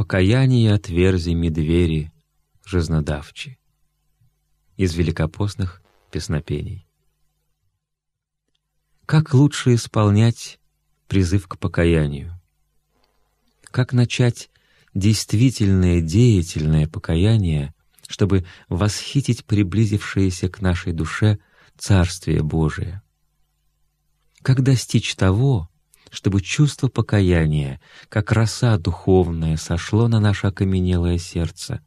покаяние отверзями двери жизнодавчи. Из великопостных песнопений. Как лучше исполнять призыв к покаянию? Как начать действительное деятельное покаяние, чтобы восхитить приблизившееся к нашей душе Царствие Божие? Как достичь того, чтобы чувство покаяния, как роса духовная, сошло на наше окаменелое сердце,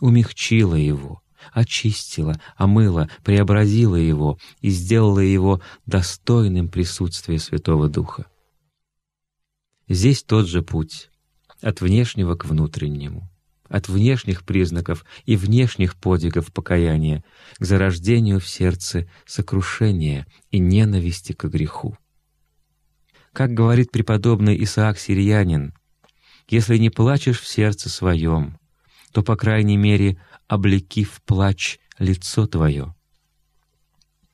умягчило его, очистило, омыло, преобразило его и сделало его достойным присутствия Святого Духа. Здесь тот же путь, от внешнего к внутреннему, от внешних признаков и внешних подвигов покаяния к зарождению в сердце сокрушения и ненависти к греху. Как говорит преподобный Исаак Сирьянин, «Если не плачешь в сердце своем, то, по крайней мере, облеки в плач лицо твое».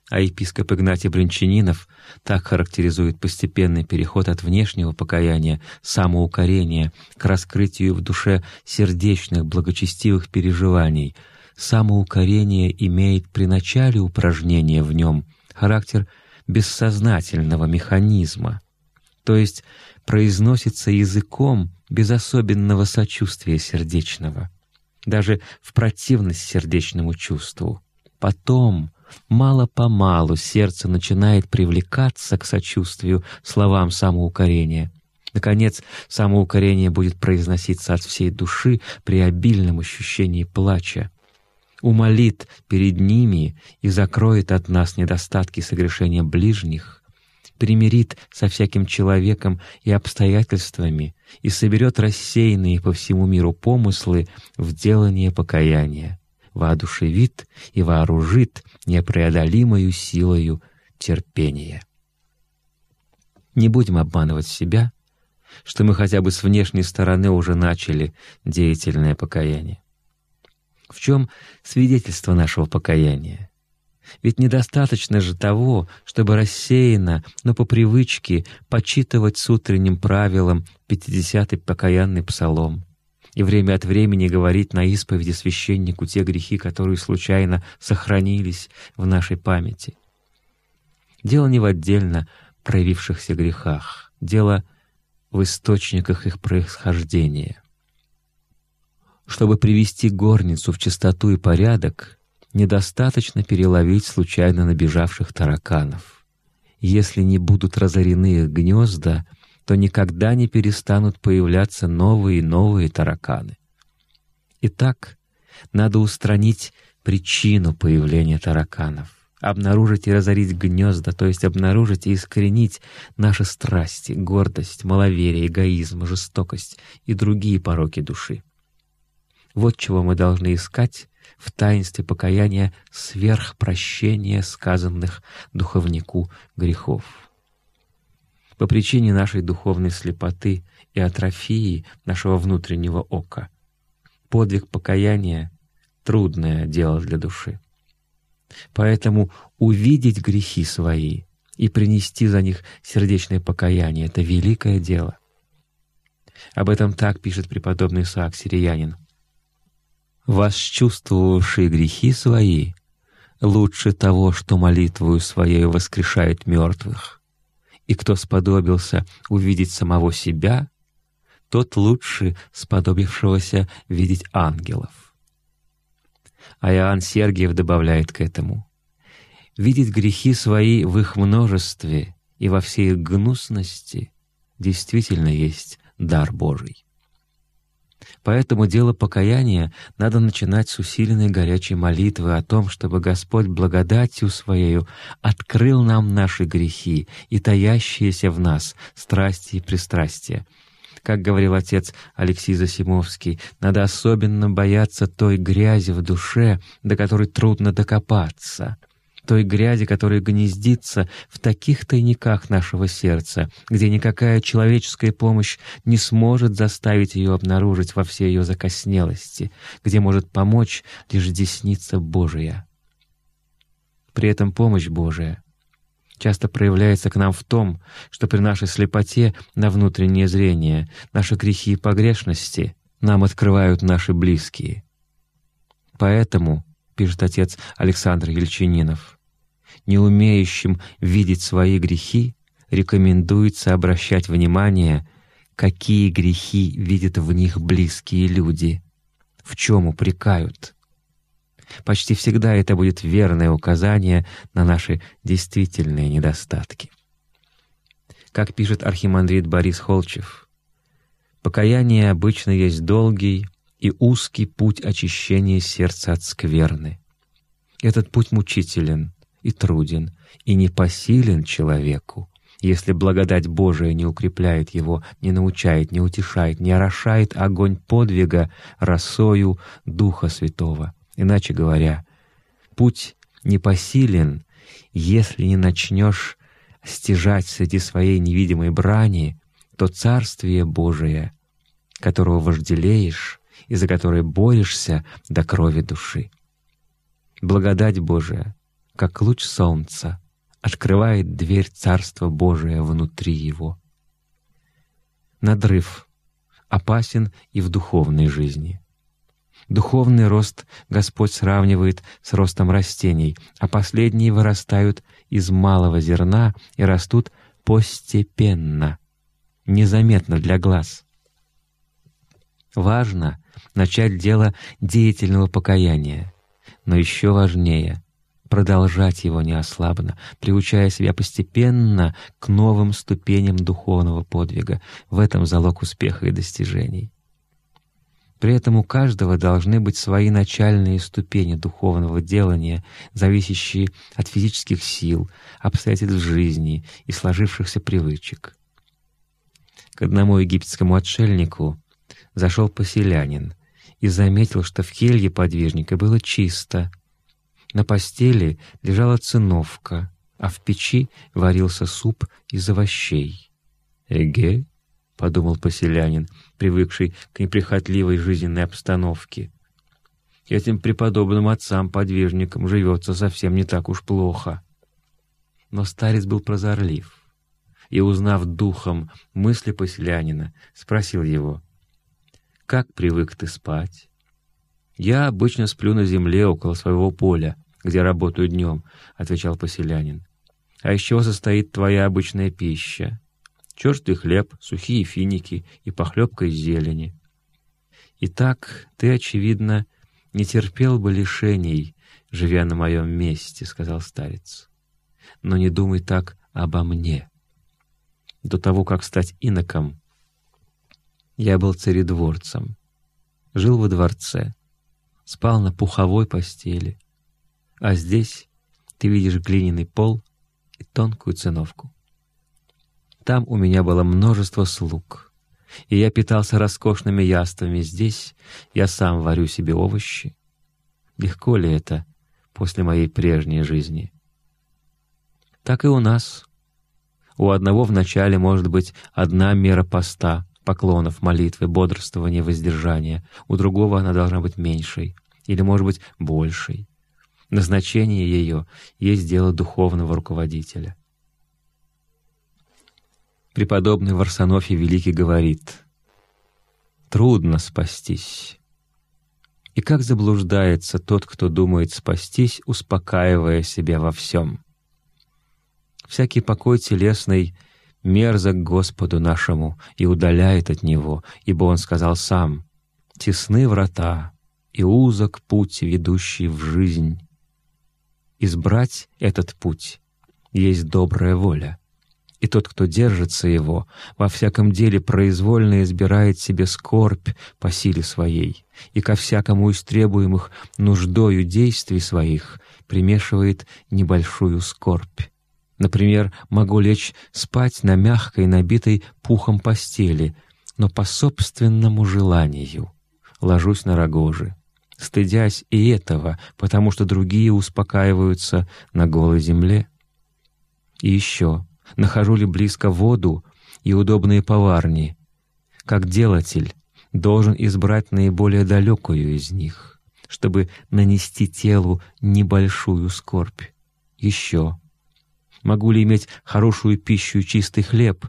А епископ Игнатий Бринчанинов так характеризует постепенный переход от внешнего покаяния, самоукорения, к раскрытию в душе сердечных, благочестивых переживаний. Самоукорение имеет при начале упражнения в нем характер бессознательного механизма — то есть произносится языком без особенного сочувствия сердечного, даже в противность сердечному чувству. Потом, мало-помалу, сердце начинает привлекаться к сочувствию словам самоукорения. Наконец, самоукорение будет произноситься от всей души при обильном ощущении плача, умолит перед ними и закроет от нас недостатки согрешения ближних, примирит со всяким человеком и обстоятельствами и соберет рассеянные по всему миру помыслы в делание покаяния, воодушевит и вооружит непреодолимою силою терпения. Не будем обманывать себя, что мы хотя бы с внешней стороны уже начали деятельное покаяние. В чем свидетельство нашего покаяния? Ведь недостаточно же того, чтобы рассеянно, но по привычке, почитывать с утренним правилом 50 покаянный псалом и время от времени говорить на исповеди священнику те грехи, которые случайно сохранились в нашей памяти. Дело не в отдельно проявившихся грехах, дело в источниках их происхождения. Чтобы привести горницу в чистоту и порядок, недостаточно переловить случайно набежавших тараканов. Если не будут разорены их гнезда, то никогда не перестанут появляться новые и новые тараканы. Итак, надо устранить причину появления тараканов, обнаружить и разорить гнезда, то есть обнаружить и искоренить наши страсти, гордость, маловерие, эгоизм, жестокость и другие пороки души. Вот чего мы должны искать в таинстве покаяния сверхпрощения сказанных духовнику грехов. По причине нашей духовной слепоты и атрофии нашего внутреннего ока подвиг покаяния — трудное дело для души. Поэтому увидеть грехи свои и принести за них сердечное покаяние — это великое дело. Об этом так пишет преподобный Исаак Сириянин — восчувствовавший грехи свои, лучше того, что молитвою своей воскрешает мертвых. И кто сподобился увидеть самого себя, тот лучше сподобившегося видеть ангелов. А Иоанн Сергиев добавляет к этому, «Видеть грехи свои в их множестве и во всей их гнусности действительно есть дар Божий». Поэтому дело покаяния надо начинать с усиленной горячей молитвы о том, чтобы Господь благодатью Своею открыл нам наши грехи и таящиеся в нас страсти и пристрастия. Как говорил отец Алексей Засимовский, надо особенно бояться той грязи в душе, до которой трудно докопаться — той грязи, которая гнездится в таких тайниках нашего сердца, где никакая человеческая помощь не сможет заставить ее обнаружить во всей ее закоснелости, где может помочь лишь десница Божия. При этом помощь Божия — часто проявляется к нам в том, что при нашей слепоте на внутреннее зрение, наши грехи и погрешности нам открывают наши близкие. Поэтому, пишет отец Александр Ельчининов, — не умеющим видеть свои грехи, рекомендуется обращать внимание, какие грехи видят в них близкие люди, в чем упрекают. Почти всегда это будет верное указание на наши действительные недостатки. Как пишет архимандрит Борис Холчев, «Покаяние обычно есть долгий и узкий путь очищения сердца от скверны. Этот путь мучителен, и труден, и непосилен человеку. Если благодать Божия не укрепляет его, не научает, не утешает, не орошает огонь подвига росою Духа Святого. Иначе говоря, путь непосилен, если не начнешь стяжать среди своей невидимой брани, то Царствие Божие, которого вожделеешь и за которое борешься до крови души. Благодать Божия как луч солнца, открывает дверь Царства Божия внутри его. Надрыв опасен и в духовной жизни. Духовный рост Господь сравнивает с ростом растений, а последние вырастают из малого зерна и растут постепенно, незаметно для глаз. Важно начать дело деятельного покаяния, но еще важнее — продолжать его неослабно, приучая себя постепенно к новым ступеням духовного подвига. В этом залог успеха и достижений. При этом у каждого должны быть свои начальные ступени духовного делания, зависящие от физических сил, обстоятельств жизни и сложившихся привычек. К одному египетскому отшельнику зашел поселянин и заметил, что в келье подвижника было чисто — на постели лежала циновка, а в печи варился суп из овощей. «Эге», — подумал поселянин, привыкший к неприхотливой жизненной обстановке, «этим преподобным отцам-подвижникам живется совсем не так уж плохо». Но старец был прозорлив и, узнав духом мысли поселянина, спросил его, «Как привык ты спать?» «Я обычно сплю на земле около своего поля», где работаю днем», — отвечал поселянин. «А из чего состоит твоя обычная пища? Черствый хлеб, сухие финики и похлебка из зелени». «Итак, ты, очевидно, не терпел бы лишений, живя на моем месте», — сказал старец. «Но не думай так обо мне. До того, как стать иноком, я был царедворцем, жил во дворце, спал на пуховой постели» А здесь ты видишь глиняный пол и тонкую циновку. Там у меня было множество слуг, и я питался роскошными яствами. Здесь я сам варю себе овощи. Легко ли это после моей прежней жизни? Так и у нас. У одного вначале может быть одна мера поста, поклонов, молитвы, бодрствования, воздержания. У другого она должна быть меньшей или, может быть, большей. Назначение ее есть дело духовного руководителя. Преподобный Варсонофий Великий говорит, «Трудно спастись». И как заблуждается тот, кто думает спастись, успокаивая себя во всем. Всякий покой телесный мерзок Господу нашему и удаляет от Него, ибо Он сказал сам, «Тесны врата, и узок путь, ведущий в жизнь, избрать этот путь есть добрая воля. И тот, кто держится его, во всяком деле произвольно избирает себе скорбь по силе своей, и ко всякому из требуемых нуждою действий своих примешивает небольшую скорбь. Например, могу лечь спать на мягкой, набитой пухом постели, но по собственному желанию ложусь на рогожи стыдясь и этого, потому что другие успокаиваются на голой земле. И еще, нахожу ли близко воду и удобные поварни, как делатель должен избрать наиболее далекую из них, чтобы нанести телу небольшую скорбь. Еще, могу ли иметь хорошую пищу и чистый хлеб,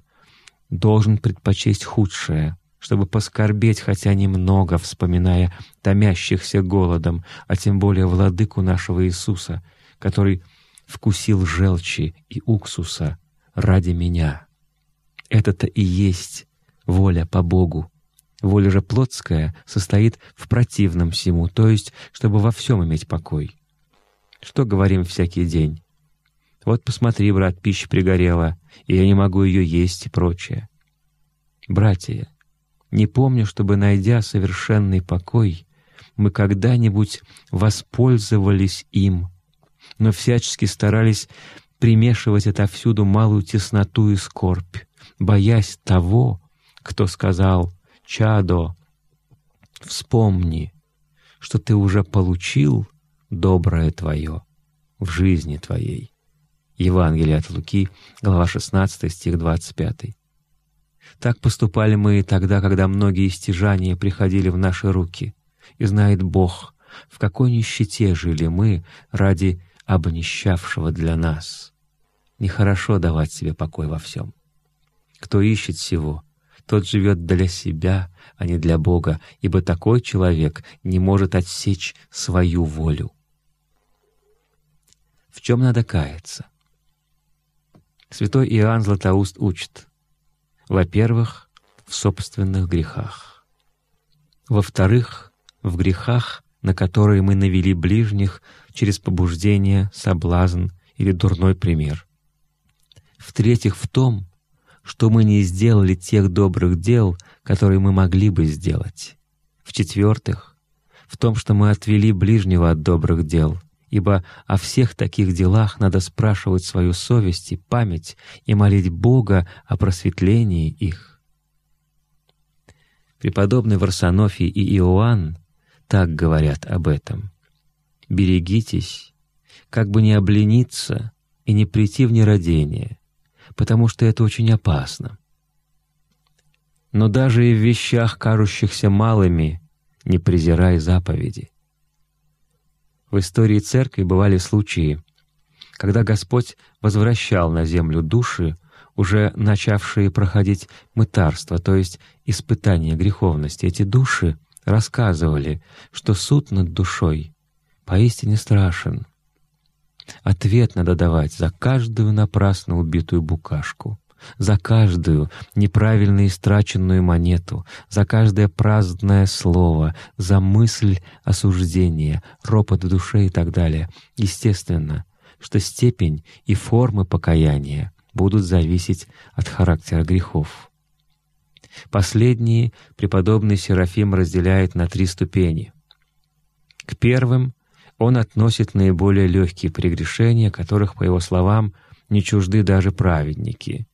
должен предпочесть худшее — чтобы поскорбеть хотя немного, вспоминая томящихся голодом, а тем более владыку нашего Иисуса, который вкусил желчи и уксуса ради меня. Это-то и есть воля по Богу. Воля же плотская состоит в противном всему, то есть, чтобы во всем иметь покой. Что говорим всякий день? «Вот посмотри, брат, пища пригорела, и я не могу ее есть» и прочее. Братья, не помню, чтобы, найдя совершенный покой, мы когда-нибудь воспользовались им, но всячески старались примешивать отовсюду малую тесноту и скорбь, боясь того, кто сказал «Чадо, вспомни, что ты уже получил доброе твое в жизни твоей». Евангелие от Луки, глава 16, стих 25. Так поступали мы и тогда, когда многие стяжания приходили в наши руки. И знает Бог, в какой нищете жили мы ради обнищавшего для нас. Нехорошо давать себе покой во всем. Кто ищет всего, тот живет для себя, а не для Бога, ибо такой человек не может отсечь свою волю. В чем надо каяться? Святой Иоанн Златоуст учит — во-первых, в собственных грехах. Во-вторых, в грехах, на которые мы навели ближних через побуждение, соблазн или дурной пример. В-третьих, в том, что мы не сделали тех добрых дел, которые мы могли бы сделать. В-четвертых, в том, что мы отвели ближнего от добрых дел — ибо о всех таких делах надо спрашивать свою совесть и память и молить Бога о просветлении их. Преподобный Варсонофий и Иоанн так говорят об этом. «Берегитесь, как бы не облениться и не прийти в нерадение, потому что это очень опасно. Но даже и в вещах, кажущихся малыми, не презирай заповеди» В истории Церкви бывали случаи, когда Господь возвращал на землю души, уже начавшие проходить мытарство, то есть испытание греховности. Эти души рассказывали, что суд над душой поистине страшен. Ответ надо давать за каждую напрасно убитую букашку за каждую неправильно истраченную монету, за каждое праздное слово, за мысль осуждения, ропот в душе и так далее. Естественно, что степень и формы покаяния будут зависеть от характера грехов. Последние преподобный Серафим разделяет на три ступени. К первым он относит наиболее легкие прегрешения, которых, по его словам, не чужды даже праведники,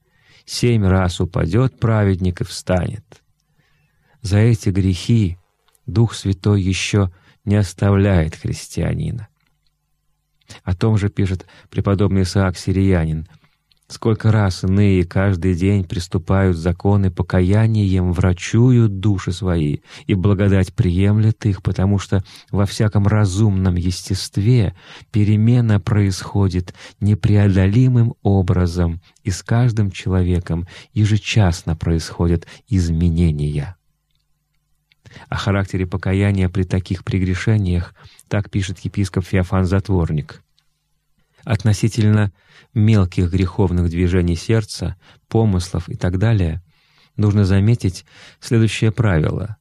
семь раз упадет праведник и встанет. За эти грехи Дух Святой еще не оставляет христианина. О том же пишет преподобный Исаак Сириянин — Сколько раз иные каждый день приступают законы покаянием, врачуют души свои, и благодать приемлет их, потому что во всяком разумном естестве перемена происходит непреодолимым образом, и с каждым человеком ежечасно происходят изменения. О характере покаяния при таких прегрешениях так пишет епископ Феофан Затворник относительно мелких греховных движений сердца, помыслов и так далее, нужно заметить следующее правило.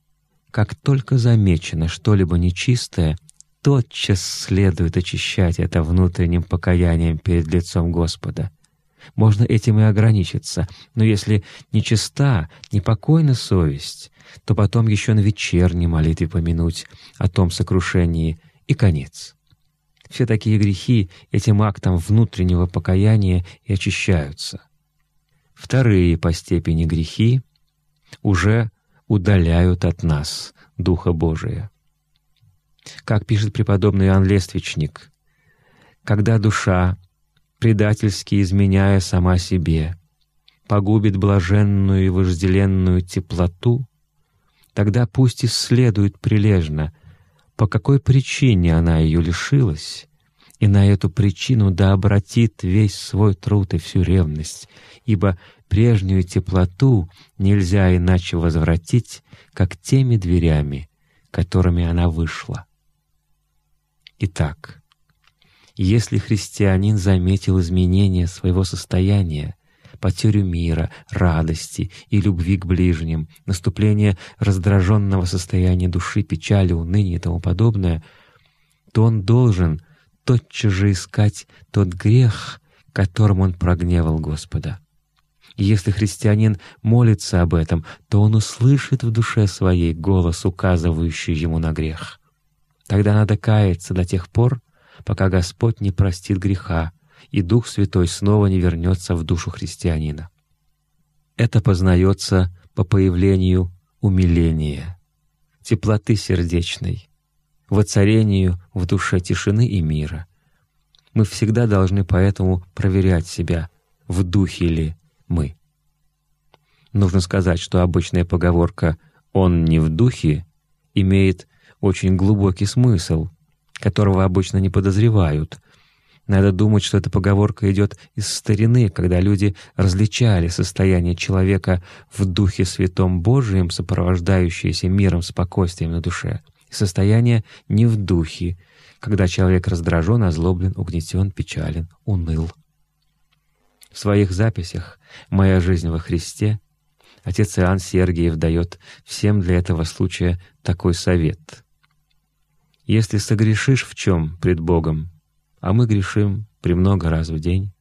Как только замечено что-либо нечистое, тотчас следует очищать это внутренним покаянием перед лицом Господа. Можно этим и ограничиться, но если нечиста, непокойна совесть, то потом еще на вечерней молитве помянуть о том сокрушении и конец все такие грехи этим актом внутреннего покаяния и очищаются. Вторые по степени грехи уже удаляют от нас Духа Божия. Как пишет преподобный Иоанн Лествичник, «Когда душа, предательски изменяя сама себе, погубит блаженную и вожделенную теплоту, тогда пусть исследует прилежно — по какой причине она ее лишилась, и на эту причину да обратит весь свой труд и всю ревность, ибо прежнюю теплоту нельзя иначе возвратить, как теми дверями, которыми она вышла. Итак, если христианин заметил изменение своего состояния, потерю мира, радости и любви к ближним, наступление раздраженного состояния души, печали, уныния и тому подобное, то он должен тотчас же искать тот грех, которым он прогневал Господа. если христианин молится об этом, то он услышит в душе своей голос, указывающий ему на грех. Тогда надо каяться до тех пор, пока Господь не простит греха, и Дух Святой снова не вернется в душу христианина. Это познается по появлению умиления, теплоты сердечной, воцарению в душе тишины и мира. Мы всегда должны поэтому проверять себя, в духе ли мы. Нужно сказать, что обычная поговорка «он не в духе» имеет очень глубокий смысл, которого обычно не подозревают — надо думать, что эта поговорка идет из старины, когда люди различали состояние человека в духе святом Божием, сопровождающееся миром, спокойствием на душе, и состояние не в духе, когда человек раздражен, озлоблен, угнетен, печален, уныл. В своих записях «Моя жизнь во Христе» отец Иоанн Сергиев дает всем для этого случая такой совет. «Если согрешишь в чем пред Богом, а мы грешим премного раз в день.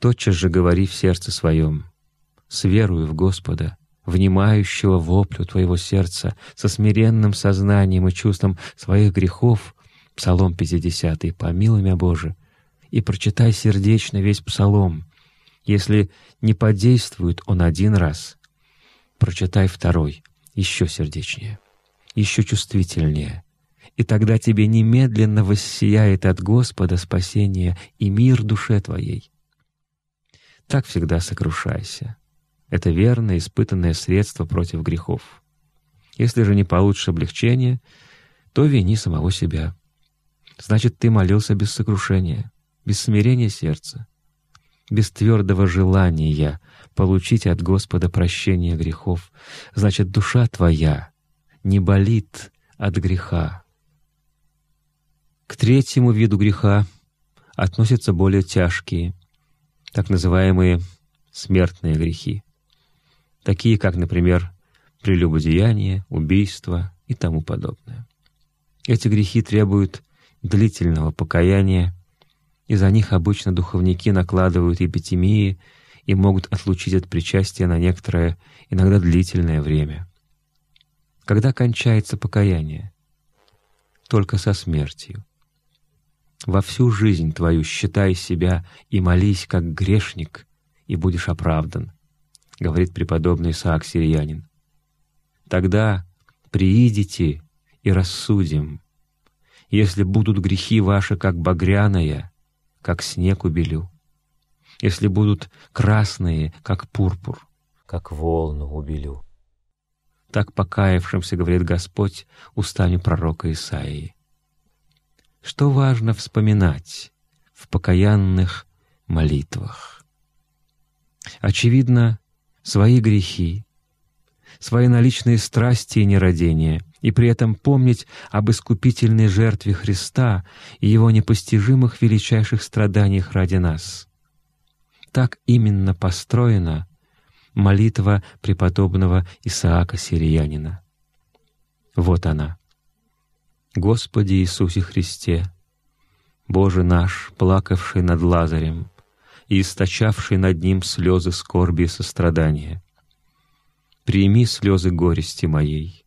Тотчас же говори в сердце своем, с верою в Господа, внимающего воплю твоего сердца, со смиренным сознанием и чувством своих грехов, Псалом 50, «Помилуй меня, Боже», и прочитай сердечно весь Псалом. Если не подействует он один раз, прочитай второй, еще сердечнее, еще чувствительнее, и тогда тебе немедленно воссияет от Господа спасение и мир душе твоей. Так всегда сокрушайся. Это верное, испытанное средство против грехов. Если же не получишь облегчения, то вини самого себя. Значит, ты молился без сокрушения, без смирения сердца, без твердого желания получить от Господа прощение грехов. Значит, душа твоя не болит от греха, к третьему виду греха относятся более тяжкие, так называемые смертные грехи, такие как, например, прелюбодеяние, убийство и тому подобное. Эти грехи требуют длительного покаяния, и за них обычно духовники накладывают эпитемии и могут отлучить от причастия на некоторое, иногда длительное время. Когда кончается покаяние? Только со смертью. Во всю жизнь твою считай себя и молись, как грешник, и будешь оправдан, — говорит преподобный Исаак Сириянин. Тогда приидите и рассудим, если будут грехи ваши, как багряная, как снег убелю, если будут красные, как пурпур, как волну убелю. Так покаявшимся, говорит Господь, устами пророка Исаии что важно вспоминать в покаянных молитвах. Очевидно, свои грехи, свои наличные страсти и нерадения, и при этом помнить об искупительной жертве Христа и Его непостижимых величайших страданиях ради нас. Так именно построена молитва преподобного Исаака Сириянина. Вот она — Господи Иисусе Христе, Боже наш, плакавший над Лазарем и источавший над ним слезы скорби и сострадания, прими слезы горести моей,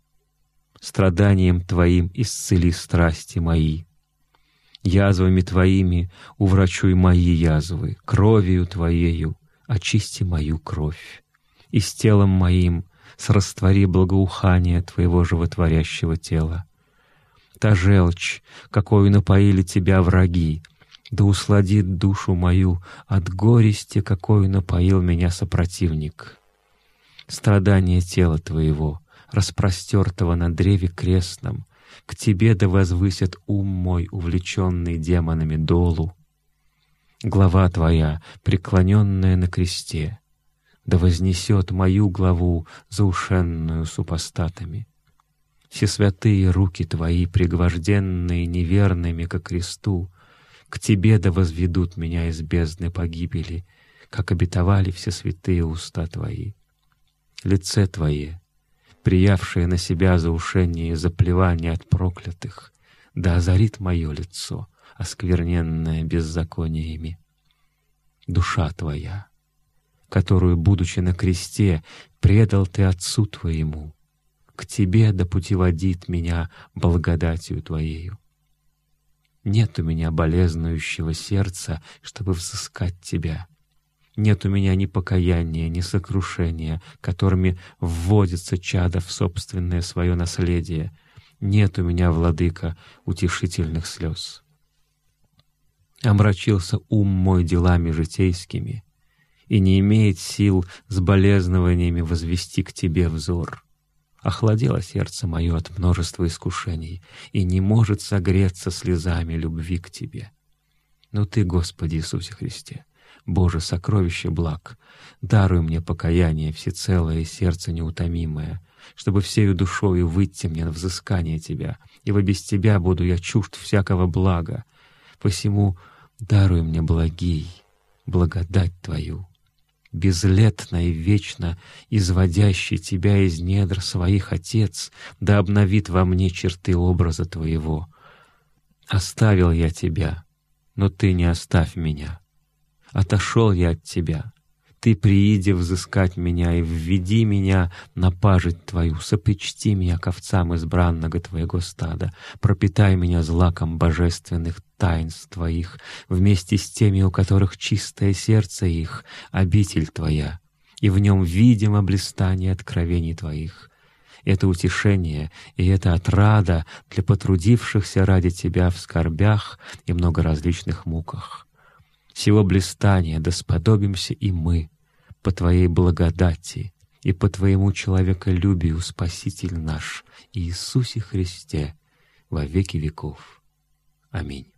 страданием Твоим исцели страсти мои, язвами Твоими уврачуй мои язвы, кровью Твоею очисти мою кровь, и с телом моим сраствори благоухание Твоего животворящего тела, та желчь, какой напоили тебя враги. Да усладит душу мою от горести, какой напоил меня сопротивник. Страдание тела твоего, распростертого на древе крестном, к тебе да возвысит ум мой, увлеченный демонами долу. Глава твоя, преклоненная на кресте, да вознесет мою главу, заушенную супостатами все святые руки Твои, пригвожденные неверными ко кресту, к Тебе да возведут меня из бездны погибели, как обетовали все святые уста Твои. Лице Твое, приявшее на себя за ушение и заплевание от проклятых, да озарит мое лицо, оскверненное беззакониями. Душа Твоя, которую, будучи на кресте, предал Ты Отцу Твоему — к Тебе да путеводит меня благодатью Твоею. Нет у меня болезнующего сердца, чтобы взыскать Тебя. Нет у меня ни покаяния, ни сокрушения, которыми вводится чадо в собственное свое наследие. Нет у меня, владыка, утешительных слез. Омрачился ум мой делами житейскими — и не имеет сил с болезнованиями возвести к Тебе взор. Охладело сердце мое от множества искушений и не может согреться слезами любви к Тебе. Но ну Ты, Господи Иисусе Христе, Боже, сокровище благ, даруй мне покаяние всецелое и сердце неутомимое, чтобы всею душою выйти мне на взыскание Тебя, ибо без Тебя буду я чужд всякого блага. Посему даруй мне благий, благодать Твою, безлетно и вечно изводящий тебя из недр своих Отец, да обновит во мне черты образа твоего. Оставил я тебя, но ты не оставь меня. Отошел я от тебя, ты прииди взыскать меня и введи меня на пажить Твою, сопечти меня к овцам избранного Твоего стада, пропитай меня злаком божественных таинств Твоих, вместе с теми, у которых чистое сердце их, обитель Твоя, и в нем видимо блистание откровений Твоих» это утешение и это отрада для потрудившихся ради Тебя в скорбях и многоразличных муках сего блистания, да сподобимся и мы по Твоей благодати и по Твоему человеколюбию, Спаситель наш, Иисусе Христе, во веки веков. Аминь.